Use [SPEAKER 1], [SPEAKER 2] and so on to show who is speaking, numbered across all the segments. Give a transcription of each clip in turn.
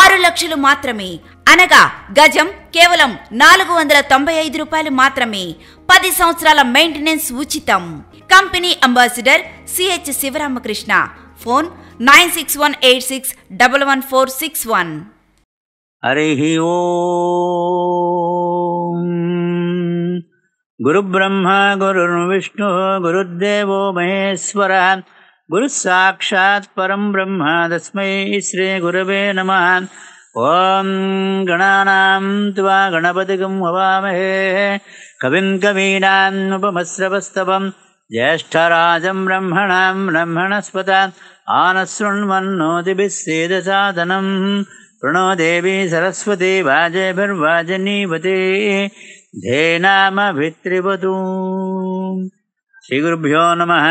[SPEAKER 1] ఆరు లక్షలు మాత్రమే అనగా గజం కేవలం నాలుగు వందల తొంభై ఐదు రూపాయలు మాత్రమే పది సంవత్సరాల మెయింటెనెన్స్ ఉచితం company ambassador CH Sivaramakrishna phone nine six one eight six double one four six one
[SPEAKER 2] Hari ఓ गुरुब्रह्मा విష్ణు गुरुर्देवो महेश्वर गुरुस्साक्षात् परं ब्रह्म तस्मै श्रीगुरवे नमः ॐ गणानां त्वा गणपतिम् भवामहे कविं कवीनान् उपमस्रवस्तवम् ज्येष्ठराजम् ब्रह्मणाम् ब्रह्मणस्पत आनशृण्वन्नोतिभिः सेदसाधनम् प्रणो देवी सरस्वती वाजेभिर्वाजनीवती धे श्रीगुरुभ्यो नमः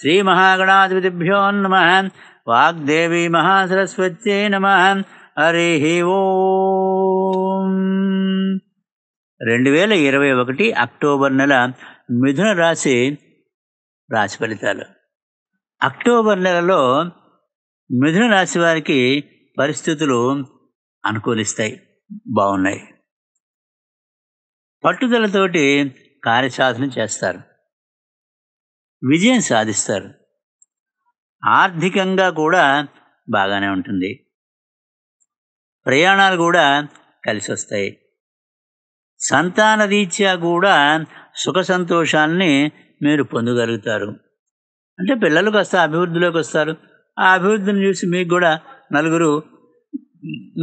[SPEAKER 2] శ్రీమహాగణాధిపతిభ్యో నమ వాగ్దేవి మహాసరస్వతి నమ హరి ఓ రెండు వేల ఇరవై ఒకటి అక్టోబర్ నెల మిథున రాశి రాశి ఫలితాలు అక్టోబర్ నెలలో మిథున రాశి వారికి పరిస్థితులు అనుకూలిస్తాయి బాగున్నాయి పట్టుదలతోటి కార్యసాధన చేస్తారు విజయం సాధిస్తారు ఆర్థికంగా కూడా బాగానే ఉంటుంది ప్రయాణాలు కూడా కలిసి వస్తాయి సంతాన రీత్యా కూడా సుఖ సంతోషాలని మీరు పొందగలుగుతారు అంటే పిల్లలు కాస్త అభివృద్ధిలోకి వస్తారు ఆ అభివృద్ధిని చూసి మీకు కూడా నలుగురు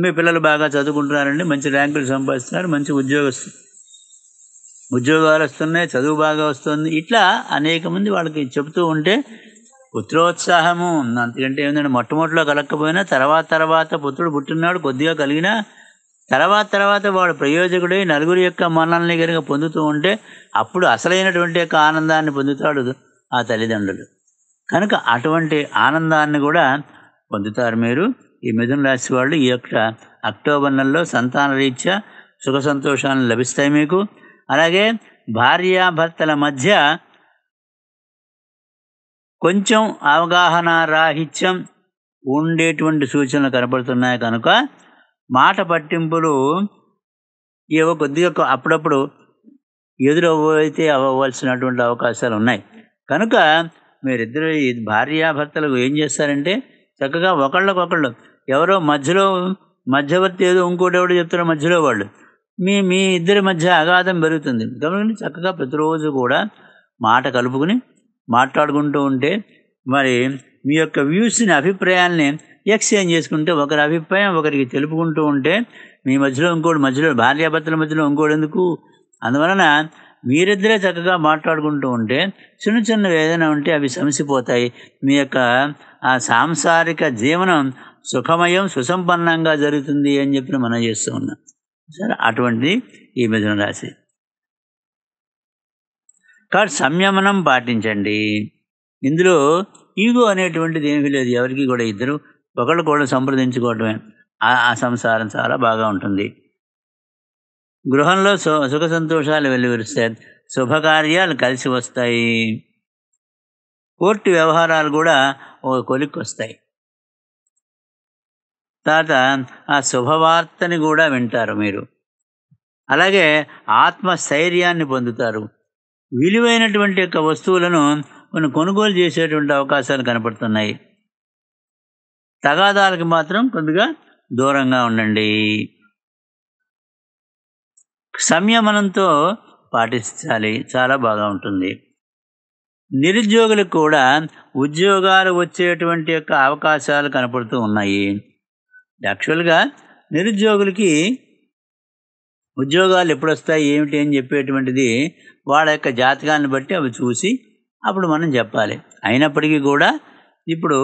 [SPEAKER 2] మీ పిల్లలు బాగా చదువుకుంటున్నారండి మంచి ర్యాంకులు సంపాదిస్తున్నారు మంచి ఉద్యోగస్తు ఉద్యోగాలు వస్తున్నాయి చదువు బాగా వస్తుంది ఇట్లా అనేక మంది వాళ్ళకి చెబుతూ ఉంటే పుత్రోత్సాహము అంతకంటే ఏంటంటే మొట్టమొదటిలో కలగకపోయినా తర్వాత తర్వాత పుత్రుడు పుట్టినాడు కొద్దిగా కలిగినా తర్వాత తర్వాత వాడు ప్రయోజకుడై నలుగురి యొక్క మరణాలని కనుక పొందుతూ ఉంటే అప్పుడు అసలైనటువంటి యొక్క ఆనందాన్ని పొందుతాడు ఆ తల్లిదండ్రులు కనుక అటువంటి ఆనందాన్ని కూడా పొందుతారు మీరు ఈ మిథున రాశి వాళ్ళు ఈ యొక్క అక్టోబర్ నెలలో సంతాన రీత్యా సుఖ సంతోషాన్ని లభిస్తాయి మీకు అలాగే భార్యాభర్తల మధ్య కొంచెం అవగాహన రాహిత్యం ఉండేటువంటి సూచనలు కనపడుతున్నాయి కనుక మాట పట్టింపులు ఏవో కొద్దిగా అప్పుడప్పుడు ఎదురవ్వైతే అవ్వవలసినటువంటి అవకాశాలు ఉన్నాయి కనుక మీరిద్దరు భార్యాభర్తలకు ఏం చేస్తారంటే చక్కగా ఒకళ్ళకొకళ్ళు ఎవరో మధ్యలో మధ్యవర్తి ఏదో ఇంకోటి ఎవడో చెప్తారో మధ్యలో వాళ్ళు మీ మీ ఇద్దరి మధ్య అగాధం పెరుగుతుంది గమనించి చక్కగా ప్రతిరోజు కూడా మాట కలుపుకుని మాట్లాడుకుంటూ ఉంటే మరి మీ యొక్క వ్యూస్ని అభిప్రాయాల్ని ఎక్స్చేంజ్ చేసుకుంటే ఒకరి అభిప్రాయం ఒకరికి తెలుపుకుంటూ ఉంటే మీ మధ్యలో ఇంకోటి మధ్యలో భార్యాభర్తల మధ్యలో ఇంకోటి ఎందుకు అందువలన మీరిద్దరే చక్కగా మాట్లాడుకుంటూ ఉంటే చిన్న చిన్న ఏదైనా ఉంటే అవి సమసిపోతాయి మీ యొక్క ఆ సాంసారిక జీవనం సుఖమయం సుసంపన్నంగా జరుగుతుంది అని చెప్పి మనం చేస్తూ ఉన్నాం సరే అటువంటిది ఈ మిథున రాశి కాబట్టి సంయమనం పాటించండి ఇందులో ఈగో అనేటువంటిది ఏమీ లేదు ఎవరికి కూడా ఇద్దరు ఒకళ్ళు కూడా సంప్రదించుకోవటమే ఆ సంసారం చాలా బాగా ఉంటుంది గృహంలో సుఖ సంతోషాలు వెలువరిస్తే శుభకార్యాలు కలిసి వస్తాయి కోర్టు వ్యవహారాలు కూడా ఒక కొలిక్కి వస్తాయి తర్వాత ఆ శుభవార్తని కూడా వింటారు మీరు అలాగే ఆత్మస్థైర్యాన్ని పొందుతారు విలువైనటువంటి యొక్క వస్తువులను కొన్ని కొనుగోలు చేసేటువంటి అవకాశాలు కనపడుతున్నాయి తగాదాలకు మాత్రం కొద్దిగా దూరంగా ఉండండి సంయమనంతో పాటించాలి చాలా బాగా ఉంటుంది నిరుద్యోగులకు కూడా ఉద్యోగాలు వచ్చేటువంటి యొక్క అవకాశాలు కనపడుతూ ఉన్నాయి యాక్చువల్గా నిరుద్యోగులకి ఉద్యోగాలు ఎప్పుడు వస్తాయి ఏమిటి అని చెప్పేటువంటిది వాళ్ళ యొక్క జాతకాలను బట్టి అవి చూసి అప్పుడు మనం చెప్పాలి అయినప్పటికీ కూడా ఇప్పుడు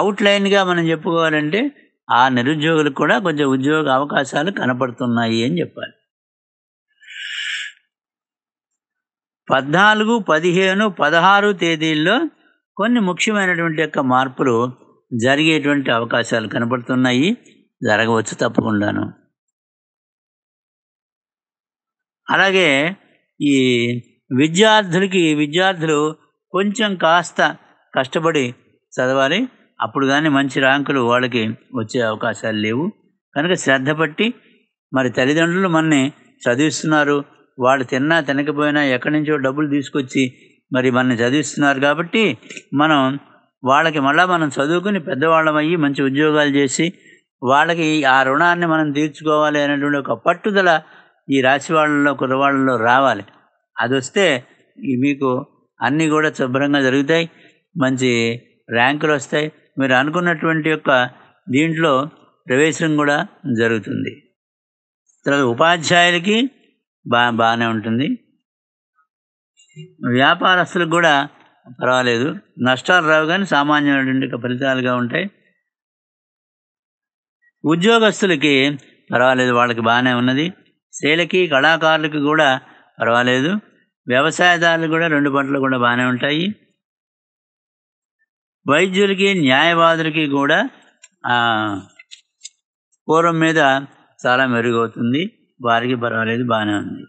[SPEAKER 2] అవుట్లైన్గా మనం చెప్పుకోవాలంటే ఆ నిరుద్యోగులకు కూడా కొంచెం ఉద్యోగ అవకాశాలు కనపడుతున్నాయి అని చెప్పాలి పద్నాలుగు పదిహేను పదహారు తేదీల్లో కొన్ని ముఖ్యమైనటువంటి యొక్క మార్పులు జరిగేటువంటి అవకాశాలు కనబడుతున్నాయి జరగవచ్చు తప్పకుండాను అలాగే ఈ విద్యార్థులకి విద్యార్థులు కొంచెం కాస్త కష్టపడి చదవాలి అప్పుడు కానీ మంచి ర్యాంకులు వాళ్ళకి వచ్చే అవకాశాలు లేవు కనుక శ్రద్ధ పట్టి మరి తల్లిదండ్రులు మనని చదివిస్తున్నారు వాళ్ళు తిన్నా తినకపోయినా ఎక్కడి నుంచో డబ్బులు తీసుకొచ్చి మరి మనని చదివిస్తున్నారు కాబట్టి మనం వాళ్ళకి మళ్ళీ మనం చదువుకుని పెద్దవాళ్ళమయ్యి మంచి ఉద్యోగాలు చేసి వాళ్ళకి ఆ రుణాన్ని మనం తీర్చుకోవాలి అనేటువంటి ఒక పట్టుదల ఈ రాశి వాళ్ళలో కుర్రవాళ్ళలో రావాలి అది వస్తే మీకు అన్నీ కూడా శుభ్రంగా జరుగుతాయి మంచి ర్యాంకులు వస్తాయి మీరు అనుకున్నటువంటి యొక్క దీంట్లో ప్రవేశం కూడా జరుగుతుంది తర్వాత ఉపాధ్యాయులకి బా బాగానే ఉంటుంది వ్యాపారస్తులకు కూడా పర్వాలేదు నష్టాలు రావు కానీ సామాన్యమైనటువంటి ఫలితాలుగా ఉంటాయి ఉద్యోగస్తులకి పర్వాలేదు వాళ్ళకి బాగానే ఉన్నది స్త్రీలకి కళాకారులకి కూడా పర్వాలేదు వ్యవసాయదారులు కూడా రెండు పంటలు కూడా బాగానే ఉంటాయి వైద్యులకి న్యాయవాదులకి కూడా పూర్వం మీద చాలా మెరుగవుతుంది వారికి పర్వాలేదు బాగానే ఉంది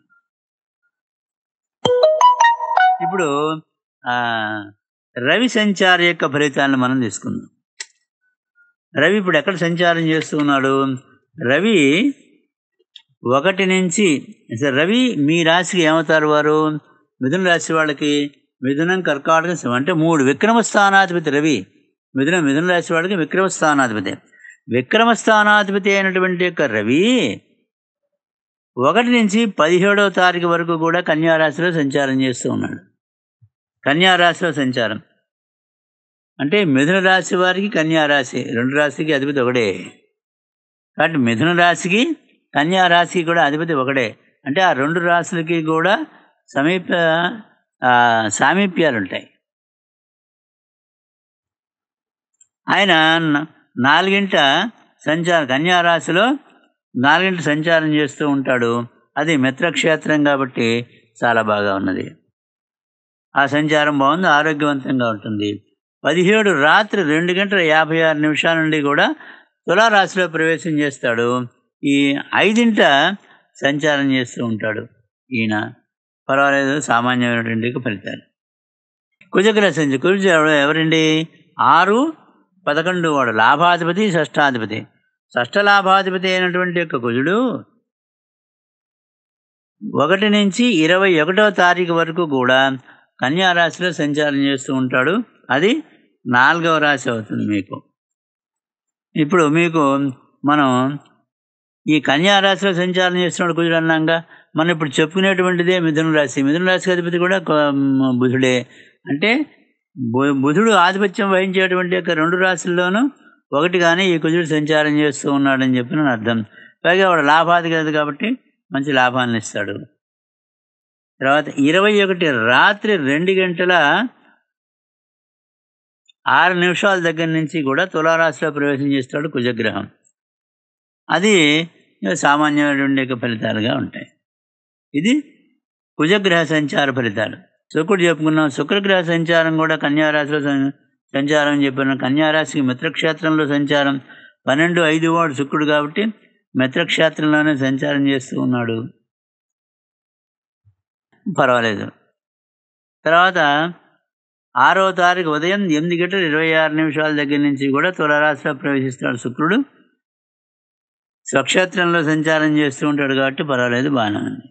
[SPEAKER 2] ఇప్పుడు రవి సంచార యొక్క ఫలితాన్ని మనం తీసుకుందాం రవి ఇప్పుడు ఎక్కడ సంచారం చేస్తూ ఉన్నాడు రవి ఒకటి నుంచి రవి మీ రాశికి ఏమవుతారు వారు మిథున రాశి వాళ్ళకి మిథునం కర్కాటక అంటే మూడు విక్రమ స్థానాధిపతి రవి మిథున మిథున రాశి వాళ్ళకి విక్రమ స్థానాధిపతి విక్రమ స్థానాధిపతి అయినటువంటి యొక్క రవి ఒకటి నుంచి పదిహేడవ తారీఖు వరకు కూడా కన్యారాశిలో సంచారం చేస్తూ ఉన్నాడు కన్యారాశిలో సంచారం అంటే మిథున రాశి వారికి కన్యారాశి రెండు రాశికి అధిపతి ఒకటే కాబట్టి మిథున రాశికి కన్యారాశికి కూడా అధిపతి ఒకడే అంటే ఆ రెండు రాశులకి కూడా సమీప సామీప్యాలు ఉంటాయి ఆయన నాలుగింట సంచారం కన్యారాశిలో నాలుగింట సంచారం చేస్తూ ఉంటాడు అది మిత్రక్షేత్రం కాబట్టి చాలా బాగా ఉన్నది ఆ సంచారం బాగుంది ఆరోగ్యవంతంగా ఉంటుంది పదిహేడు రాత్రి రెండు గంటల యాభై ఆరు నిమిషాల నుండి కూడా తులారాశిలో ప్రవేశం చేస్తాడు ఈ ఐదింట సంచారం చేస్తూ ఉంటాడు ఈయన పర్వాలేదు సామాన్యమైనటువంటి ఫలితాలు కుజగ్రహించి కుజ ఎవరండి ఆరు పదకొండు వాడు లాభాధిపతి షష్టాధిపతి షష్ట లాభాధిపతి అయినటువంటి యొక్క కుజుడు ఒకటి నుంచి ఇరవై ఒకటో తారీఖు వరకు కూడా కన్యా రాశిలో సంచారం చేస్తూ ఉంటాడు అది నాలుగవ రాశి అవుతుంది మీకు ఇప్పుడు మీకు మనం ఈ కన్యా రాశిలో సంచారం చేస్తున్నాడు కుజుడు అన్నాక మనం ఇప్పుడు చెప్పుకునేటువంటిదే మిథున రాశి మిథున రాశికి అధిపతి కూడా బుధుడే అంటే బుధుడు ఆధిపత్యం వహించేటువంటి యొక్క రెండు రాశుల్లోనూ ఒకటి కానీ ఈ కుజుడు సంచారం చేస్తూ ఉన్నాడని చెప్పిన అర్థం పైగా వాడు కాదు కాబట్టి మంచి లాభాన్ని ఇస్తాడు తర్వాత ఇరవై ఒకటి రాత్రి రెండు గంటల ఆరు నిమిషాల దగ్గర నుంచి కూడా తులారాశిలో ప్రవేశం చేస్తాడు కుజగ్రహం అది యొక్క ఫలితాలుగా ఉంటాయి ఇది కుజగ్రహ సంచార ఫలితాలు శుక్రుడు చెప్పుకున్నాం శుక్రగ్రహ సంచారం కూడా కన్యారాశిలో సంచారం చెప్పిన కన్యారాశికి మిత్రక్షేత్రంలో సంచారం పన్నెండు ఐదు వాడు శుక్రుడు కాబట్టి మిత్రక్షేత్రంలోనే సంచారం చేస్తూ ఉన్నాడు పర్వాలేదు తర్వాత ఆరో తారీఖు ఉదయం ఎనిమిది గంటల ఇరవై ఆరు నిమిషాల దగ్గర నుంచి కూడా తులరాశిలో ప్రవేశిస్తాడు శుక్రుడు స్వక్షేత్రంలో సంచారం చేస్తూ ఉంటాడు కాబట్టి పర్వాలేదు బాగానే ఉంది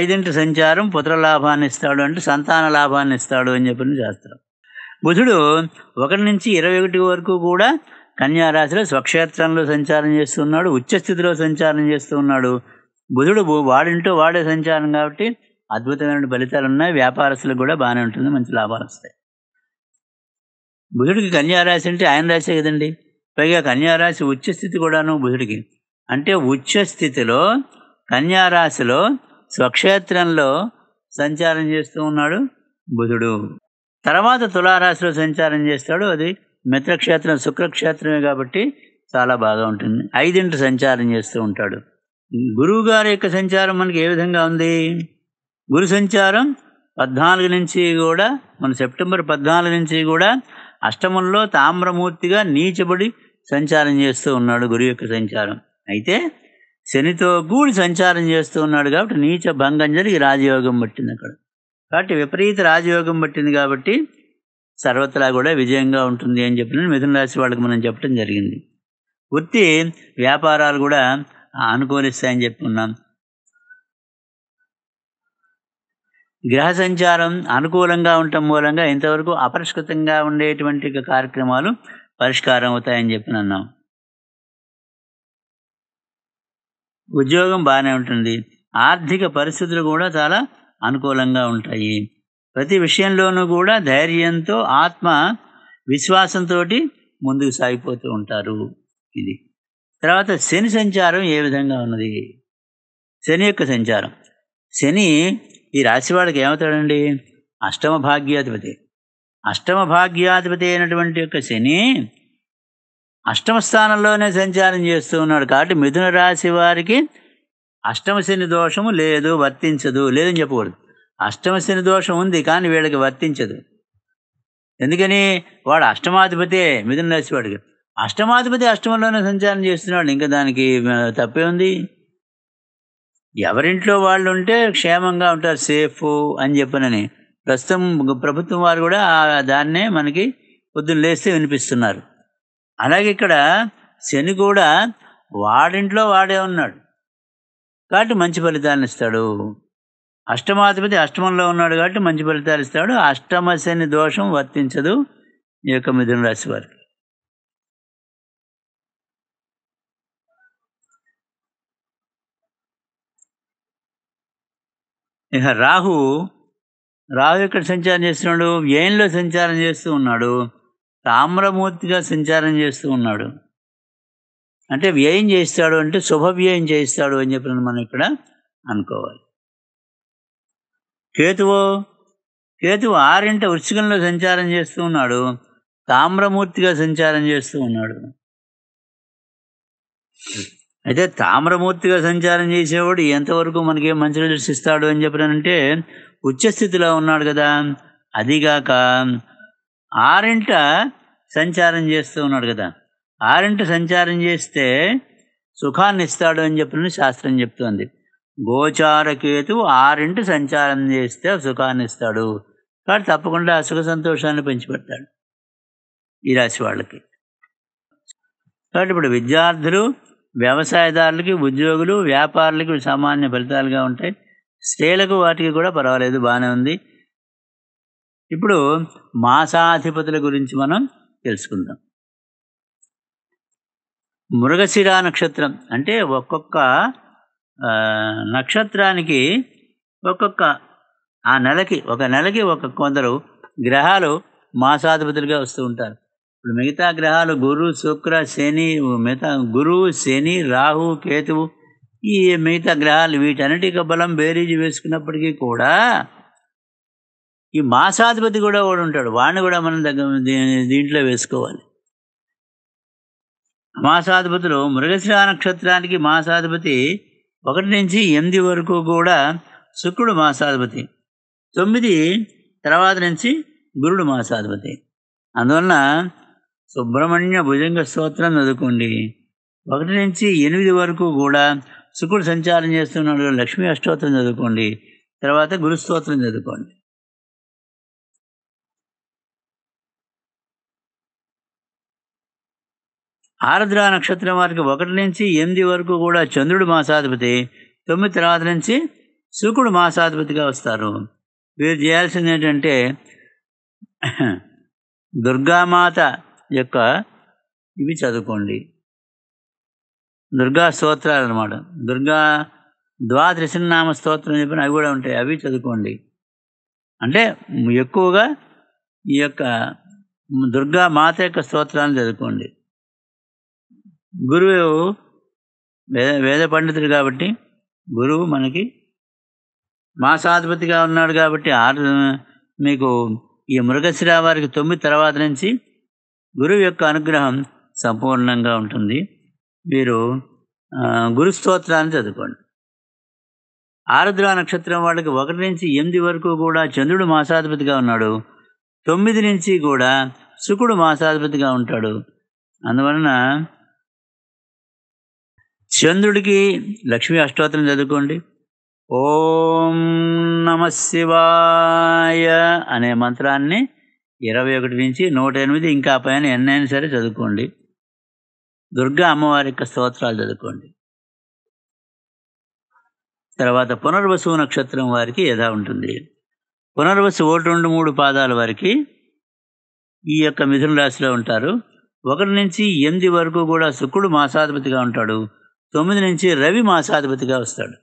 [SPEAKER 2] ఐదింటి సంచారం పుత్ర లాభాన్ని ఇస్తాడు అంటే సంతాన లాభాన్ని ఇస్తాడు అని చెప్పిన శాస్త్రం బుధుడు ఒకటి నుంచి ఇరవై ఒకటి వరకు కూడా కన్యారాశిలో స్వక్షేత్రంలో సంచారం చేస్తున్నాడు ఉచ్చస్థితిలో సంచారం చేస్తున్నాడు బుధుడు వాడింటూ వాడే సంచారం కాబట్టి అద్భుతమైన ఫలితాలు ఉన్నాయి వ్యాపారస్తులకు కూడా బాగానే ఉంటుంది మంచి లాభాలు వస్తాయి బుధుడికి కన్యారాశి అంటే ఆయన రాశే కదండి పైగా కన్యారాశి ఉచ్చస్థితి కూడాను బుధుడికి అంటే ఉచ్చస్థితిలో కన్యారాశిలో స్వక్షేత్రంలో సంచారం చేస్తూ ఉన్నాడు బుధుడు తర్వాత తులారాశిలో సంచారం చేస్తాడు అది మిత్రక్షేత్రం శుక్రక్షేత్రమే కాబట్టి చాలా బాగా ఉంటుంది ఐదింటి సంచారం చేస్తూ ఉంటాడు గురువు గారి యొక్క సంచారం మనకి ఏ విధంగా ఉంది గురు సంచారం పద్నాలుగు నుంచి కూడా మన సెప్టెంబర్ పద్నాలుగు నుంచి కూడా అష్టమంలో తామ్రమూర్తిగా నీచబడి సంచారం చేస్తూ ఉన్నాడు గురు యొక్క సంచారం అయితే శనితో కూడి సంచారం చేస్తూ ఉన్నాడు కాబట్టి నీచ భంగం జరిగి రాజయోగం పట్టింది అక్కడ కాబట్టి విపరీత రాజయోగం పట్టింది కాబట్టి సర్వత్రా కూడా విజయంగా ఉంటుంది అని చెప్పిన మిథున రాశి వాళ్ళకి మనం చెప్పడం జరిగింది వృత్తి వ్యాపారాలు కూడా అనుకూలిస్తాయని చెప్పుకున్నాం గ్రహ సంచారం అనుకూలంగా ఉండటం మూలంగా ఇంతవరకు అపరిష్కృతంగా ఉండేటువంటి కార్యక్రమాలు పరిష్కారం అవుతాయని చెప్పి అన్నాం ఉద్యోగం బాగానే ఉంటుంది ఆర్థిక పరిస్థితులు కూడా చాలా అనుకూలంగా ఉంటాయి ప్రతి విషయంలోనూ కూడా ధైర్యంతో ఆత్మ విశ్వాసంతో ముందుకు సాగిపోతూ ఉంటారు ఇది తర్వాత శని సంచారం ఏ విధంగా ఉన్నది శని యొక్క సంచారం శని ఈ రాశివాడికి ఏమవుతాడండి అష్టమ భాగ్యాధిపతి అష్టమ భాగ్యాధిపతి అయినటువంటి యొక్క శని అష్టమ స్థానంలోనే సంచారం చేస్తూ ఉన్నాడు కాబట్టి మిథున రాశి వారికి అష్టమ శని దోషము లేదు వర్తించదు లేదని చెప్పకూడదు అష్టమ శని దోషం ఉంది కానీ వీళ్ళకి వర్తించదు ఎందుకని వాడు అష్టమాధిపతే మిథున రాశి వాడికి అష్టమాధిపతి అష్టమంలోనే సంచారం చేస్తున్నాడు ఇంకా దానికి తప్పే ఉంది ఎవరింట్లో వాళ్ళు ఉంటే క్షేమంగా ఉంటారు సేఫ్ అని చెప్పనని ప్రస్తుతం ప్రభుత్వం వారు కూడా దాన్నే మనకి పొద్దున్న లేస్తే వినిపిస్తున్నారు అలాగే ఇక్కడ శని కూడా వాడింట్లో వాడే ఉన్నాడు కాబట్టి మంచి ఫలితాలను ఇస్తాడు అష్టమాధిపతి అష్టమంలో ఉన్నాడు కాబట్టి మంచి ఫలితాలు ఇస్తాడు అష్టమ శని దోషం వర్తించదు ఈ యొక్క మిథున రాశి వారికి ఇక రాహు రాహు ఇక్కడ సంచారం చేస్తున్నాడు వ్యయంలో సంచారం చేస్తూ ఉన్నాడు తామ్రమూర్తిగా సంచారం చేస్తూ ఉన్నాడు అంటే వ్యయం చేస్తాడు అంటే శుభ వ్యయం చేస్తాడు అని చెప్పిన మనం ఇక్కడ అనుకోవాలి కేతువు కేతువు ఆరింట వృశ్చికంలో సంచారం చేస్తూ ఉన్నాడు తామ్రమూర్తిగా సంచారం చేస్తూ ఉన్నాడు అయితే తామ్రమూర్తిగా సంచారం చేసేవాడు ఎంతవరకు మనకి మంచి రిజల్ట్స్ ఇస్తాడు అని చెప్పినంటే ఉచ్చస్థితిలో ఉన్నాడు కదా అదిగాక ఆరింట సంచారం చేస్తూ ఉన్నాడు కదా ఆరింట సంచారం చేస్తే సుఖాన్ని ఇస్తాడు అని చెప్పిన శాస్త్రం చెప్తోంది గోచారకేతు ఆరింటి సంచారం చేస్తే సుఖాన్ని ఇస్తాడు కాబట్టి తప్పకుండా సుఖ సంతోషాన్ని పెంచిపెడతాడు ఈ రాశి వాళ్ళకి కాబట్టి ఇప్పుడు విద్యార్థులు వ్యవసాయదారులకి ఉద్యోగులు వ్యాపారులకు సామాన్య ఫలితాలుగా ఉంటాయి స్త్రీలకు వాటికి కూడా పర్వాలేదు బాగానే ఉంది ఇప్పుడు మాసాధిపతుల గురించి మనం తెలుసుకుందాం మృగశిరా నక్షత్రం అంటే ఒక్కొక్క నక్షత్రానికి ఒక్కొక్క ఆ నెలకి ఒక నెలకి ఒక కొందరు గ్రహాలు మాసాధిపతులుగా వస్తూ ఉంటారు ఇప్పుడు మిగతా గ్రహాలు గురు శుక్ర శని మిగతా గురువు శని రాహు కేతువు ఈ మిగతా గ్రహాలు వీటన్నిటి బలం బేరీజు వేసుకున్నప్పటికీ కూడా ఈ మాసాధిపతి కూడా వాడు ఉంటాడు వాడిని కూడా మనం దగ్గర దీంట్లో వేసుకోవాలి మాసాధిపతులు మృగశిరా నక్షత్రానికి మాసాధిపతి ఒకటి నుంచి ఎనిమిది వరకు కూడా శుక్రుడు మాసాధిపతి తొమ్మిది తర్వాత నుంచి గురుడు మాసాధిపతి అందువలన సుబ్రహ్మణ్య భుజంగ స్తోత్రం చదువుకోండి ఒకటి నుంచి ఎనిమిది వరకు కూడా శుకుడు సంచారం చేస్తున్నాడు లక్ష్మీ అష్టోత్రం చదువుకోండి తర్వాత గురుస్తోత్రం చదువుకోండి ఆరుద్ర నక్షత్రం వారికి ఒకటి నుంచి ఎనిమిది వరకు కూడా చంద్రుడు మాసాధిపతి తొమ్మిది తర్వాత నుంచి శుకుడు మాసాధిపతిగా వస్తారు వీరు చేయాల్సింది ఏంటంటే దుర్గామాత యొక్క ఇవి చదువుకోండి దుర్గా స్తోత్రాలు అనమాట దుర్గా ద్వాదశనామ స్తోత్రం చెప్పిన అవి కూడా ఉంటాయి అవి చదువుకోండి అంటే ఎక్కువగా ఈ యొక్క దుర్గా మాత యొక్క స్తోత్రాన్ని చదువుకోండి గురువు వేద వేద పండితుడు కాబట్టి గురువు మనకి మాసాధిపతిగా ఉన్నాడు కాబట్టి ఆరు మీకు ఈ మృగశిరా వారికి తొమ్మిది తర్వాత నుంచి గురువు యొక్క అనుగ్రహం సంపూర్ణంగా ఉంటుంది మీరు గురు స్తోత్రాన్ని చదువుకోండి ఆరుద్ర నక్షత్రం వాళ్ళకి ఒకటి నుంచి ఎనిమిది వరకు కూడా చంద్రుడు మాసాధిపతిగా ఉన్నాడు తొమ్మిది నుంచి కూడా శుకుడు మాసాధిపతిగా ఉంటాడు అందువలన చంద్రుడికి లక్ష్మీ అష్టోత్తరం చదువుకోండి ఓం నమ శివాయ అనే మంత్రాన్ని ఇరవై ఒకటి నుంచి నూట ఎనిమిది ఇంకా పైన ఎన్నైనా సరే చదువుకోండి దుర్గా అమ్మవారి యొక్క స్తోత్రాలు చదువుకోండి తర్వాత పునర్వసు నక్షత్రం వారికి యథా ఉంటుంది పునర్వసు ఒకటి రెండు మూడు పాదాల వారికి ఈ యొక్క మిథున రాశిలో ఉంటారు ఒకటి నుంచి ఎనిమిది వరకు కూడా శుక్రుడు మాసాధిపతిగా ఉంటాడు తొమ్మిది నుంచి రవి మాసాధిపతిగా వస్తాడు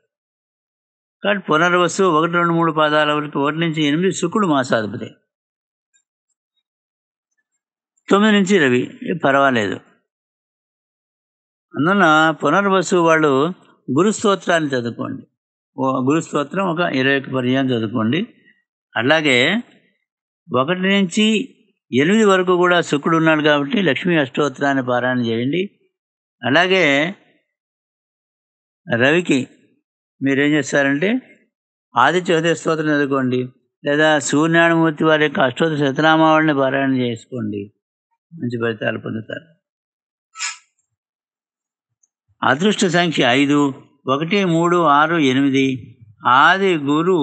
[SPEAKER 2] కాబట్టి పునర్వసు ఒకటి రెండు మూడు పాదాల వరకు ఒకటి నుంచి ఎనిమిది శుక్రుడు మాసాధిపతి తొమ్మిది నుంచి రవి పర్వాలేదు అందున పునర్వసు వాళ్ళు గురుస్తోత్రాన్ని చదువుకోండి గురుస్తోత్రం ఒక ఇరవై ఒక పర్యాన్ని చదువుకోండి అలాగే ఒకటి నుంచి ఎనిమిది వరకు కూడా శుక్రుడు ఉన్నాడు కాబట్టి లక్ష్మీ అష్టోత్తరాన్ని పారాయణ చేయండి అలాగే రవికి మీరేం చేస్తారంటే ఆదిత్య హృదయ స్తోత్రం చదువుకోండి లేదా సూర్యనారాయణమూర్తి వారి యొక్క అష్టోత్తర శతనామావళిని పారాయణ చేసుకోండి మంచి ఫలితాలు పొందుతారు అదృష్ట సంఖ్య ఐదు ఒకటి మూడు ఆరు ఎనిమిది ఆది గురు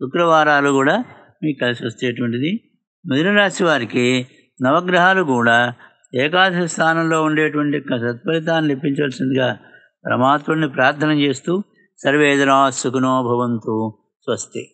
[SPEAKER 2] శుక్రవారాలు కూడా మీకు కలిసి వచ్చేటువంటిది మిథున రాశి వారికి నవగ్రహాలు కూడా ఏకాదశి స్థానంలో ఉండేటువంటి సత్ఫలితాన్ని లెప్పించవలసిందిగా పరమాత్ముడిని ప్రార్థన చేస్తూ సర్వేదనా సుఖనో భవంతు స్వస్తి